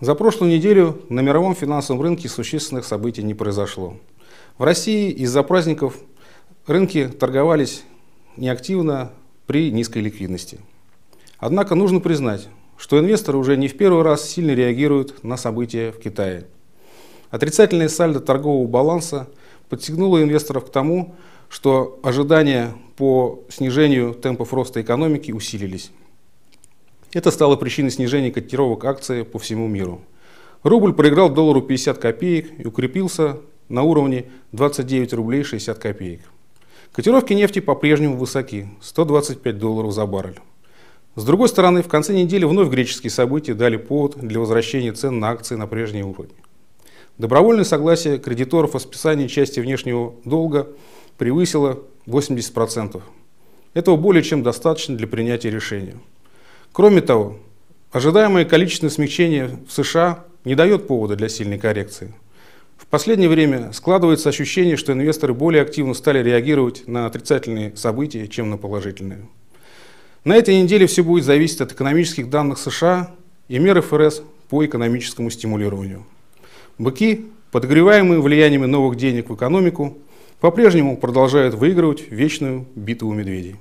За прошлую неделю на мировом финансовом рынке существенных событий не произошло. В России из-за праздников рынки торговались неактивно при низкой ликвидности. Однако нужно признать, что инвесторы уже не в первый раз сильно реагируют на события в Китае. Отрицательное сальдо торгового баланса подтянуло инвесторов к тому, что ожидания по снижению темпов роста экономики усилились. Это стало причиной снижения котировок акции по всему миру. Рубль проиграл доллару 50 копеек и укрепился на уровне 29 рублей 60 копеек. Котировки нефти по-прежнему высоки – 125 долларов за баррель. С другой стороны, в конце недели вновь греческие события дали повод для возвращения цен на акции на прежний уровень. Добровольное согласие кредиторов о списании части внешнего долга превысило 80%. Этого более чем достаточно для принятия решения. Кроме того, ожидаемое количественное смягчение в США не дает повода для сильной коррекции. В последнее время складывается ощущение, что инвесторы более активно стали реагировать на отрицательные события, чем на положительные. На этой неделе все будет зависеть от экономических данных США и мер ФРС по экономическому стимулированию. Быки, подогреваемые влиянием новых денег в экономику, по-прежнему продолжают выигрывать вечную битву медведей.